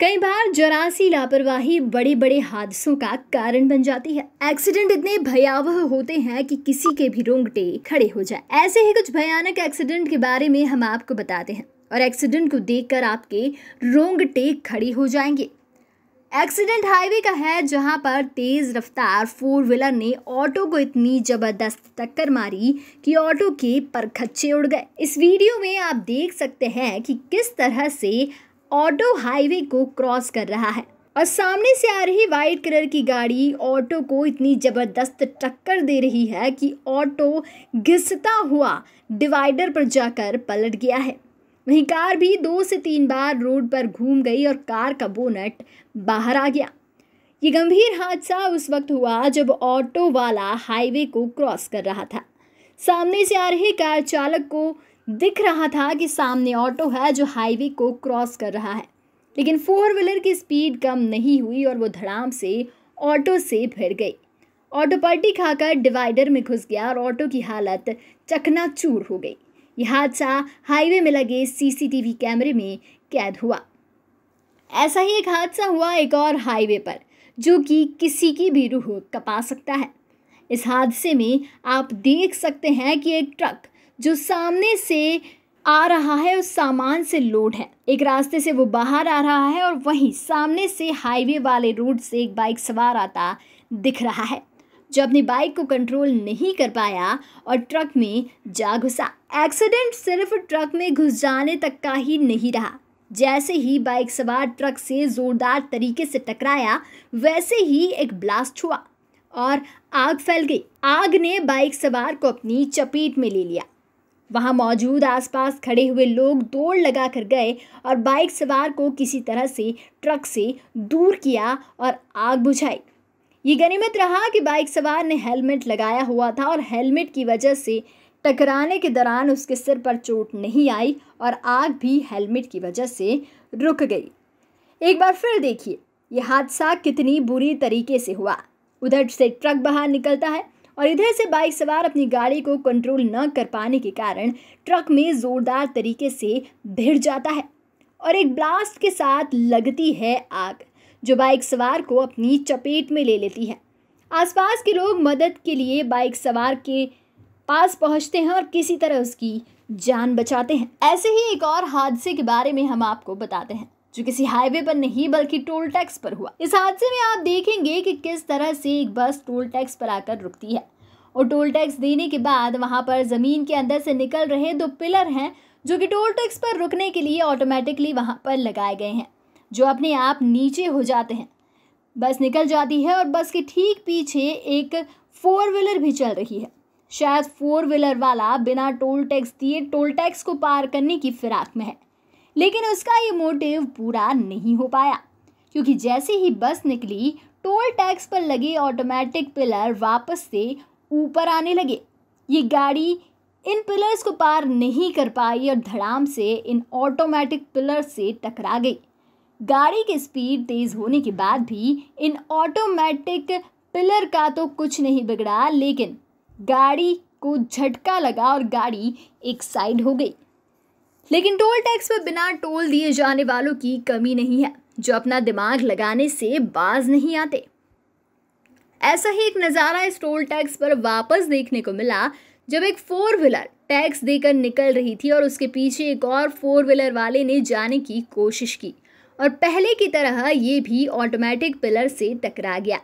कई बार जरासी लापरवाही बड़े बड़े हादसों का कारण बन जाती है एक्सीडेंट इतने भयावह होते हैं कि किसी के भी रोंगटे खड़े हो जाए ऐसे ही कुछ भयानक एक्सीडेंट के बारे में हम आपको बताते हैं और एक्सीडेंट को देखकर आपके रोंगटे खड़े हो जाएंगे एक्सीडेंट हाईवे का है जहां पर तेज रफ्तार फोर व्हीलर ने ऑटो को इतनी जबरदस्त टक्कर मारी कि ऑटो के परखच्चे उड़ गए इस वीडियो में आप देख सकते हैं कि किस तरह से ऑटो हाईवे को क्रॉस कर रहा है और सामने से आ रही वाइट कलर की गाड़ी ऑटो को इतनी ज़बरदस्त टक्कर दे रही है कि ऑटो घिसता हुआ डिवाइडर पर जाकर पलट गया है वहीं कार भी दो से तीन बार रोड पर घूम गई और कार का बोनट बाहर आ गया ये गंभीर हादसा उस वक्त हुआ जब ऑटो वाला हाईवे को क्रॉस कर रहा था सामने से आ रहे कार चालक को दिख रहा था कि सामने ऑटो है जो हाईवे को क्रॉस कर रहा है लेकिन फोर व्हीलर की स्पीड कम नहीं हुई और वो धड़ाम से ऑटो से भिड़ गई ऑटो पार्टी खाकर डिवाइडर में घुस गया और ऑटो की हालत चकनाचूर हो गई यह हादसा हाईवे में लगे सीसीटीवी कैमरे में कैद हुआ ऐसा ही एक हादसा हुआ एक और हाईवे पर जो कि किसी की भी रूह कपा सकता है इस हादसे में आप देख सकते हैं कि एक ट्रक जो सामने से आ रहा है उस सामान से लोड है एक रास्ते से वो बाहर आ रहा है और वहीं सामने से हाईवे वाले रोड से एक बाइक सवार आता दिख रहा है जो अपनी बाइक को कंट्रोल नहीं कर पाया और ट्रक में जा घुसा एक्सीडेंट सिर्फ ट्रक में घुस जाने तक का ही नहीं रहा जैसे ही बाइक सवार ट्रक से ज़ोरदार तरीके से टकराया वैसे ही एक ब्लास्ट हुआ और आग फैल गई आग ने बाइक सवार को अपनी चपेट में ले लिया वहां मौजूद आसपास खड़े हुए लोग दौड़ लगा कर गए और बाइक सवार को किसी तरह से ट्रक से दूर किया और आग बुझाई ये गनीमत रहा कि बाइक सवार ने हेलमेट लगाया हुआ था और हेलमेट की वजह से टकराने के दौरान उसके सिर पर चोट नहीं आई और आग भी हेलमेट की वजह से रुक गई एक बार फिर देखिए यह हादसा कितनी बुरी तरीके से हुआ उधर से ट्रक बाहर निकलता है और इधर से बाइक सवार अपनी गाड़ी को कंट्रोल न कर पाने के कारण ट्रक में ज़ोरदार तरीके से भिड़ जाता है और एक ब्लास्ट के साथ लगती है आग जो बाइक सवार को अपनी चपेट में ले लेती है आसपास के लोग मदद के लिए बाइक सवार के पास पहुंचते हैं और किसी तरह उसकी जान बचाते हैं ऐसे ही एक और हादसे के बारे में हम आपको बताते हैं जो किसी हाईवे पर नहीं बल्कि टोल टैक्स पर हुआ इस हादसे में आप देखेंगे कि किस तरह से एक बस टोल टैक्स पर आकर रुकती है और टोल टैक्स देने के बाद वहां पर ज़मीन के अंदर से निकल रहे दो पिलर हैं जो कि टोल टैक्स पर रुकने के लिए ऑटोमेटिकली वहाँ पर लगाए गए हैं जो अपने आप नीचे हो जाते हैं बस निकल जाती है और बस के ठीक पीछे एक फोर व्हीलर भी चल रही है शायद फोर व्हीलर वाला बिना टोल टैक्स दिए टोल टैक्स को पार करने की फिराक में है लेकिन उसका ये मोटिव पूरा नहीं हो पाया क्योंकि जैसे ही बस निकली टोल टैक्स पर लगे ऑटोमेटिक पिलर वापस से ऊपर आने लगे ये गाड़ी इन पिलर्स को पार नहीं कर पाई और धड़ाम से इन ऑटोमेटिक पिलर से टकरा गई गाड़ी की स्पीड तेज़ होने के बाद भी इन ऑटोमेटिक पिलर का तो कुछ नहीं बिगड़ा लेकिन गाड़ी को झटका लगा और गाड़ी एक साइड हो गई लेकिन टोल टैक्स पर बिना टोल दिए जाने वालों की कमी नहीं है जो अपना दिमाग लगाने से बाज नहीं आते ऐसा ही एक नज़ारा इस टोल टैक्स पर वापस देखने को मिला जब एक फोर व्हीलर टैक्स देकर निकल रही थी और उसके पीछे एक और फोर व्हीलर वाले ने जाने की कोशिश की और पहले की तरह ये भी ऑटोमेटिक पिलर से टकरा गया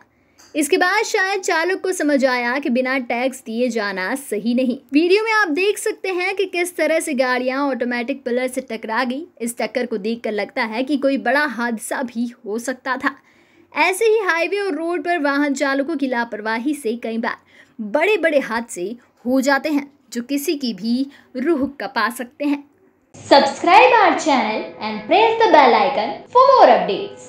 इसके बाद शायद चालक को समझ आया कि बिना टैक्स दिए जाना सही नहीं वीडियो में आप देख सकते हैं कि किस तरह से गाड़ियां ऑटोमेटिक पिलर से टकरा गई इस टक्कर को देखकर लगता है कि कोई बड़ा हादसा भी हो सकता था ऐसे ही हाईवे और रोड पर वाहन चालकों की लापरवाही से कई बार बड़े बड़े हादसे हो जाते हैं जो किसी की भी रूह कपा सकते हैं subscribe our channel and press the bell icon for more updates.